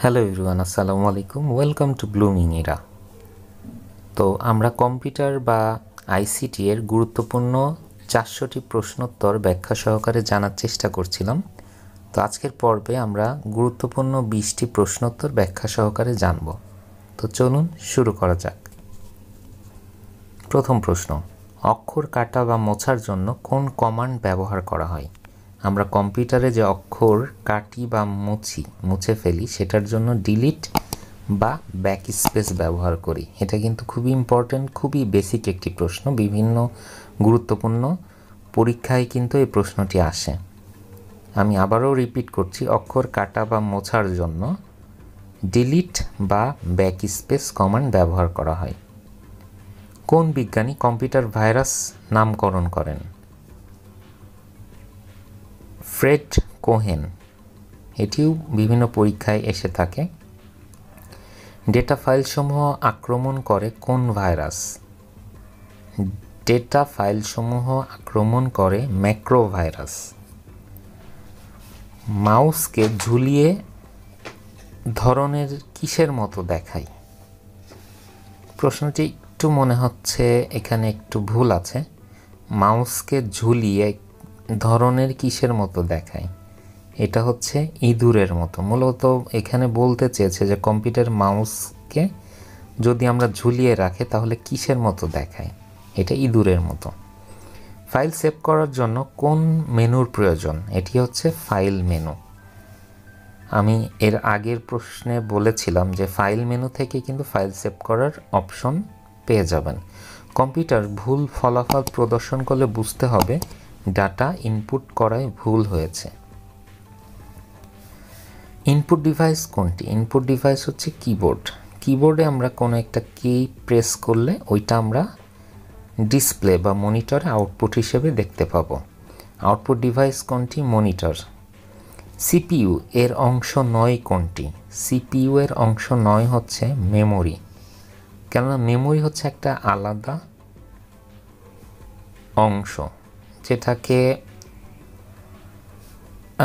hello ইরুয়ান আসসালামু আলাইকুম welcome to blooming এরা তো আমরা কম্পিউটার বা আইসিটি এর গুরুত্বপূর্ণ চারশোটি প্রশ্নোত্তর ব্যাখ্যা সহকারে জানার চেষ্টা করছিলাম তো আজকের পর্বে আমরা গুরুত্বপূর্ণ বিশটি প্রশ্নোত্তর ব্যাখ্যা সহকারে জানব তো চলুন শুরু করা যাক প্রথম প্রশ্ন অক্ষর কাটা বা মোছার জন্য কোন কমান্ড ব্যবহার করা হয় আমরা কম্পিউটারে যে অক্ষর কাটি বা মুছি মুছে ফেলি সেটার জন্য ডিলিট বা ব্যাক স্পেস ব্যবহার করি এটা কিন্তু খুবই ইম্পর্ট্যান্ট খুবই বেসিক একটি প্রশ্ন বিভিন্ন গুরুত্বপূর্ণ পরীক্ষায় কিন্তু এই প্রশ্নটি আসে আমি আবারও রিপিট করছি অক্ষর কাটা বা মোছার জন্য ডিলিট বা ব্যাক স্পেস কমান্ড ব্যবহার করা হয় কোন বিজ্ঞানী কম্পিউটার ভাইরাস নামকরণ করেন ফ্রেড কোহেন এটিও বিভিন্ন পরীক্ষায় এসে থাকে ডেটা ফাইলসমূহ আক্রমণ করে কোন ভাইরাস ডেটা ফাইলসমূহ আক্রমণ করে ম্যাক্রো ভাইরাস মাউসকে ঝুলিয়ে ধরনের কিসের মতো দেখায় প্রশ্নটি একটু মনে হচ্ছে এখানে একটু ভুল আছে মাউসকে ঝুলিয়ে এক ধরনের কিসের মতো দেখায় এটা হচ্ছে ইঁদুরের মতো মূলত এখানে বলতে চেয়েছে যে কম্পিউটার মাউসকে যদি আমরা ঝুলিয়ে রাখে তাহলে কিসের মতো দেখায় এটা ইঁদুরের মতো ফাইল সেভ করার জন্য কোন মেনুর প্রয়োজন এটি হচ্ছে ফাইল মেনু আমি এর আগের প্রশ্নে বলেছিলাম যে ফাইল মেনু থেকে কিন্তু ফাইল সেভ করার অপশন পেয়ে যাবেন কম্পিউটার ভুল ফলাফল প্রদর্শন করলে বুঝতে হবে ডাটা ইনপুট করায় ভুল হয়েছে ইনপুট ডিভাইস কোনটি ইনপুট ডিভাইস হচ্ছে কিবোর্ড কিবোর্ডে আমরা কোনো একটা কি প্রেস করলে ওইটা আমরা ডিসপ্লে বা মনিটরে আউটপুট হিসেবে দেখতে পাবো আউটপুট ডিভাইস কোনটি মনিটর সিপিইউ এর অংশ নয় কোনটি সিপিইউ এর অংশ নয় হচ্ছে মেমোরি কেননা মেমোরি হচ্ছে একটা আলাদা অংশ যেটাকে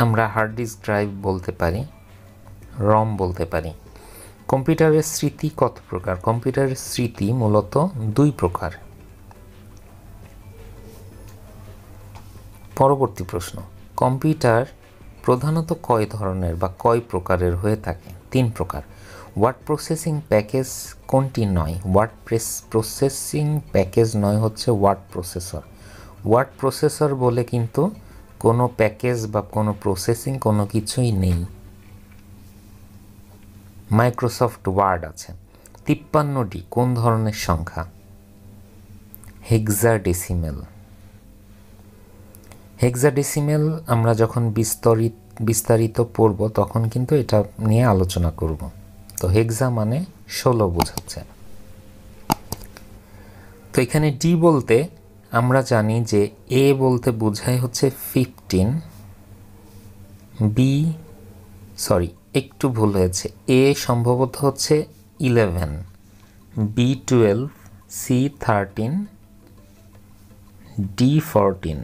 আমরা হার্ড ডিস্ক ড্রাইভ বলতে পারি রম বলতে পারি কম্পিউটারের স্মৃতি কত প্রকার কম্পিউটারের স্মৃতি মূলত দুই প্রকার পরবর্তী প্রশ্ন কম্পিউটার প্রধানত কয় ধরনের বা কয় প্রকারের হয়ে থাকে তিন প্রকার ওয়ার্ড প্রসেসিং প্যাকেজ কোনটি নয় ওয়ার্ড প্রেস প্রসেসিং প্যাকেজ নয় হচ্ছে ওয়ার্ড প্রসেসর ওয়ার্ড প্রসেসর বলে কিন্তু কোনো প্যাকেজ বা কোনো প্রসেসিং কোনো কিছুই নেই মাইক্রোসফট ওয়ার্ড আছে তিপ্পান্নটি কোন ধরনের সংখ্যা হেক্সাডেসিমেল হেক্সাডেসিমেল আমরা যখন বিস্তারিত বিস্তারিত পড়ব তখন কিন্তু এটা নিয়ে আলোচনা করব তো হেক্সা মানে ষোলো বোঝাচ্ছে তো এখানে ডি বলতে আমরা জানি যে এ বলতে বোঝায় হচ্ছে ফিফটিন বি সরি একটু ভুল হয়েছে এ সম্ভবত হচ্ছে eleven B twelve C thirteen D fourteen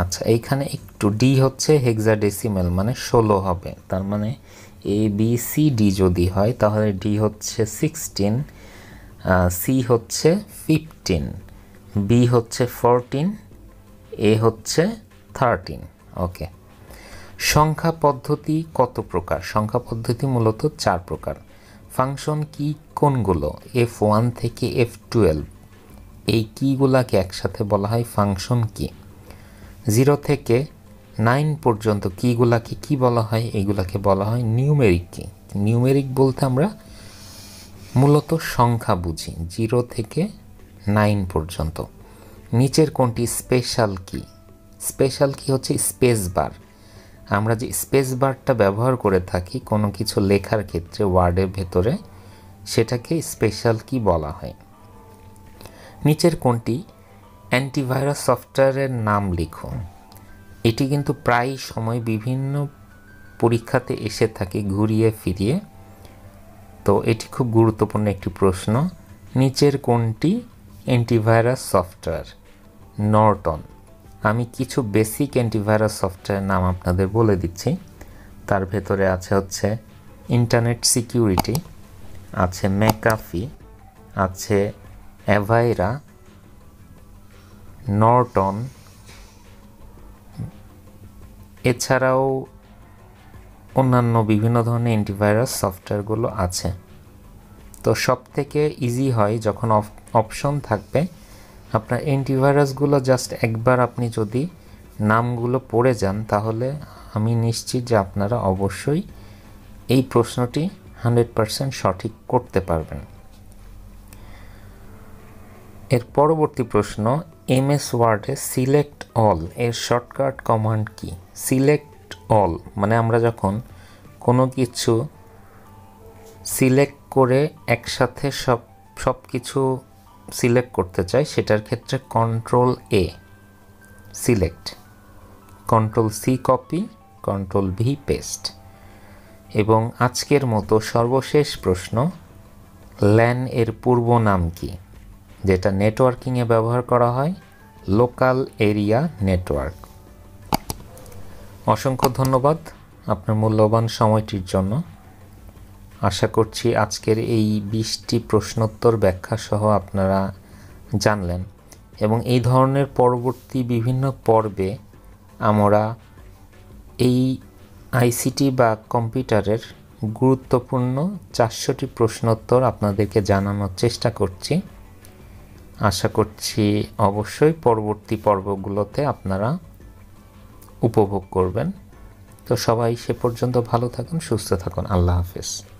আচ্ছা এইখানে একটু ডি হচ্ছে হেক্সাডেসিমেল মানে ষোলো হবে তার মানে এ বি সি ডি যদি হয় তাহলে ডি হচ্ছে সিক্সটিন সি হচ্ছে ফিফটিন বি হচ্ছে ফোরটিন এ হচ্ছে থার্টিন ওকে সংখ্যা পদ্ধতি কত প্রকার সংখ্যা পদ্ধতি মূলত চার প্রকার ফাংশন কি কোনগুলো এফ ওয়ান থেকে এফ টুয়েলভ এই কীগুলাকে একসাথে বলা হয় ফাংশন কী জিরো থেকে নাইন পর্যন্ত কীগুলাকে কি বলা হয় এগুলাকে বলা হয় নিউমেরিক কি নিউমেরিক বলতে আমরা মূলত সংখ্যা বুঝি জিরো থেকে নাইন পর্যন্ত নিচের কোনটি স্পেশাল কি স্পেশাল কি হচ্ছে স্পেস বার আমরা যে স্পেস বারটা ব্যবহার করে থাকি কোনো কিছু লেখার ক্ষেত্রে ওয়ার্ডের ভেতরে সেটাকে স্পেশাল কি বলা হয় নিচের কোনটি অ্যান্টিভাইরাস সফটওয়্যারের নাম লিখুন এটি কিন্তু প্রায় সময় বিভিন্ন পরীক্ষাতে এসে থাকে ঘুরিয়ে ফিরিয়ে তো এটি খুব গুরুত্বপূর্ণ একটি প্রশ্ন নিচের কোনটি অ্যান্টিভাইরাস সফটওয়্যার নর্টন আমি কিছু বেসিক অ্যান্টিভাইরাস সফটওয়্যারের নাম আপনাদের বলে দিচ্ছি তার ভেতরে আছে হচ্ছে ইন্টারনেট সিকিউরিটি আছে ম্যাকাফি আছে অ্যাভাইরা নর্টন এছাড়াও অন্যান্য বিভিন্ন ধরনের অ্যান্টিভাইরাস সফটওয়্যারগুলো আছে তো সব থেকে ইজি হয় যখন অপশন থাকবে আপনার অ্যান্টিভাইরাসগুলো জাস্ট একবার আপনি যদি নামগুলো পড়ে যান তাহলে আমি নিশ্চিত যে আপনারা অবশ্যই এই প্রশ্নটি হান্ড্রেড পারসেন্ট সঠিক করতে পারবেন এর পরবর্তী প্রশ্ন এমএস ওয়ার্ডে সিলেক্ট অল এর শর্টকাট কমান্ড কি সিলেক্ট অল মানে আমরা যখন কোনো কিছু সিলেক্ট করে একসাথে সব সব কিছু সিলেক্ট করতে চাই সেটার ক্ষেত্রে control A select control C copy control V paste এবং আজকের মতো সর্বশেষ প্রশ্ন ল্যান এর পূর্ব নাম কী যেটা নেটওয়ার্কিংয়ে ব্যবহার করা হয় লোকাল এরিয়া নেটওয়ার্ক অসংখ্য ধন্যবাদ আপনার মূল্যবান সময়টির জন্য আশা করছি আজকের এই বিশটি প্রশ্নোত্তর ব্যাখ্যা সহ আপনারা জানলেন এবং এই ধরনের পরবর্তী বিভিন্ন পর্বে আমরা এই আইসিটি বা কম্পিউটারের গুরুত্বপূর্ণ চারশোটি প্রশ্নোত্তর আপনাদেরকে জানানোর চেষ্টা করছি আশা করছি অবশ্যই পরবর্তী পর্বগুলোতে আপনারা উপভোগ করবেন তো সবাই সে পর্যন্ত ভালো থাকুন সুস্থ থাকুন আল্লাহ হাফেজ